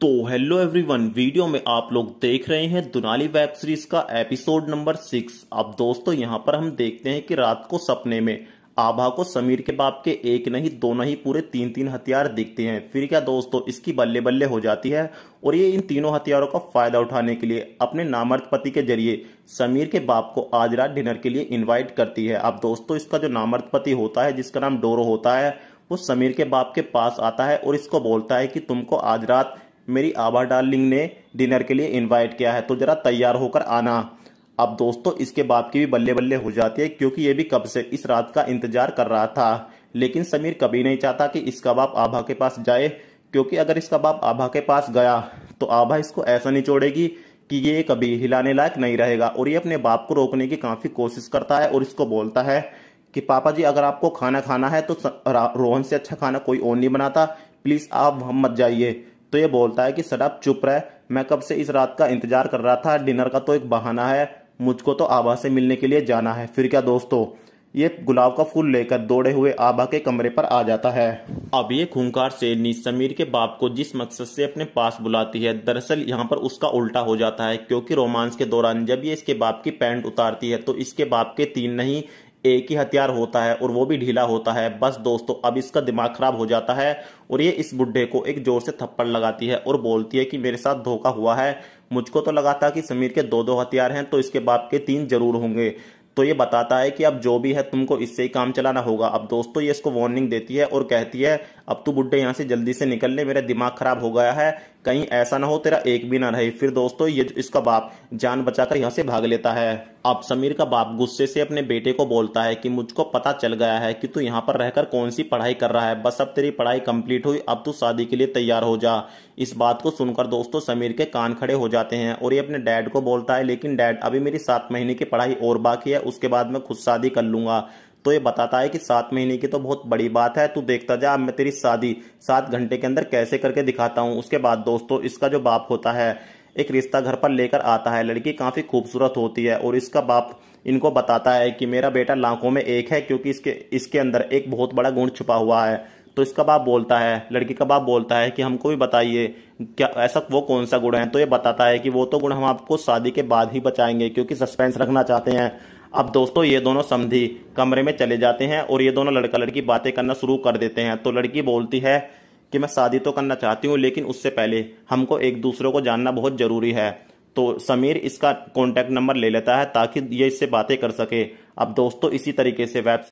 तो hello everyone video में आप लोग देख रहे हैं दुनाली वेब सीरीज का एपिसोड नंबर सिक्स अब दोस्तों यहां पर हम देखते हैं कि रात को सपने में आभा को समीर के बाप के एक नहीं दोनों ही पूरे तीन तीन हथियार दिखते हैं फिर क्या दोस्तों इसकी बल्ले बल्ले हो जाती है और ये इन तीनों हथियारों का फायदा उठाने के लिए अपने नामर्द पति के जरिए समीर के बाप को आज रात डिनर के लिए इनवाइट करती है अब दोस्तों इसका जो नामर्द पति होता है जिसका नाम डोरो होता है वो समीर के बाप के पास आता है और इसको बोलता है कि तुमको आज रात मेरी आभा डार्लिंग ने डिनर के लिए इनवाइट किया है तो ज़रा तैयार होकर आना अब दोस्तों इसके बाप की भी बल्ले बल्ले हो जाती है क्योंकि ये भी कब से इस रात का इंतजार कर रहा था लेकिन समीर कभी नहीं चाहता कि इसका बाप आभा के पास जाए क्योंकि अगर इसका बाप आभा के पास गया तो आभा इसको ऐसा नहीं छोड़ेगी कि ये कभी हिलाने लायक नहीं रहेगा और ये अपने बाप को रोकने की काफ़ी कोशिश करता है और इसको बोलता है कि पापा जी अगर आपको खाना खाना है तो रोहन से अच्छा खाना कोई और नहीं बनाता प्लीज़ आप हम मत जाइए तो ये बोलता है कि सडप चुप रहे मैं कब से इस रात का इंतजार कर रहा था डिनर का तो एक बहाना है मुझको तो आभा से मिलने के लिए जाना है फिर क्या दोस्तों ये गुलाब का फूल लेकर दौड़े हुए आभा के कमरे पर आ जाता है अब ये खूंखार शेरनी समीर के बाप को जिस मकसद से अपने पास बुलाती है दरअसल यहाँ पर उसका उल्टा हो जाता है क्योंकि रोमांस के दौरान जब ये इसके बाप की पैंट उतारती है तो इसके बाप के तीन नहीं एक ही हथियार होता है और वो भी ढीला होता है बस दोस्तों अब इसका दिमाग खराब हो जाता है और ये इस बुढ़े को एक जोर से थप्पड़ लगाती है और बोलती है कि मेरे साथ धोखा हुआ है मुझको तो लगा था कि समीर के दो दो हथियार हैं तो इसके बाप के तीन जरूर होंगे तो ये बताता है कि अब जो भी है तुमको इससे ही काम चलाना होगा अब दोस्तों ये इसको वार्निंग देती है और कहती है अब तू बुढ़े यहाँ से जल्दी से निकल ले मेरा दिमाग खराब हो गया है कहीं ऐसा ना हो तेरा एक भी ना रहे फिर दोस्तों ये इसका बाप जान बचाकर यहाँ से भाग लेता है अब समीर का बाप गुस्से से अपने बेटे को बोलता है कि मुझको पता चल गया है कि तू यहाँ पर रहकर कौन सी पढ़ाई कर रहा है बस अब तेरी पढ़ाई कंप्लीट हुई अब तू शादी के लिए तैयार हो जा इस बात को सुनकर दोस्तों समीर के कान खड़े हो जाते हैं और ये अपने डैड को बोलता है लेकिन डैड अभी मेरी सात महीने की पढ़ाई और बाकी है उसके बाद मैं खुद शादी कर लूंगा तो ये बताता है कि सात महीने की तो बहुत बड़ी बात है तू देखता जा मैं तेरी शादी सात घंटे के अंदर कैसे करके दिखाता हूँ उसके बाद दोस्तों इसका जो बाप होता है एक रिश्ता घर पर लेकर आता है लड़की काफ़ी खूबसूरत होती है और इसका बाप इनको बताता है कि मेरा बेटा लाखों में एक है क्योंकि इसके इसके अंदर एक बहुत बड़ा गुण छुपा हुआ है तो इसका बाप बोलता है लड़की का बाप बोलता है कि हमको भी बताइए क्या ऐसा वो कौन सा गुण है तो ये बताता है कि वो तो गुण हम आपको शादी के बाद ही बचाएंगे क्योंकि सस्पेंस रखना चाहते हैं अब दोस्तों ये दोनों समझी कमरे में चले जाते हैं और ये दोनों लड़का लड़की बातें करना शुरू कर देते हैं तो लड़की बोलती है कि मैं शादी तो करना चाहती हूँ लेकिन उससे पहले हमको एक दूसरे को जानना बहुत ज़रूरी है तो समीर इसका कॉन्टैक्ट नंबर ले लेता है ताकि ये इससे बातें कर सके अब दोस्तों इसी तरीके से वेब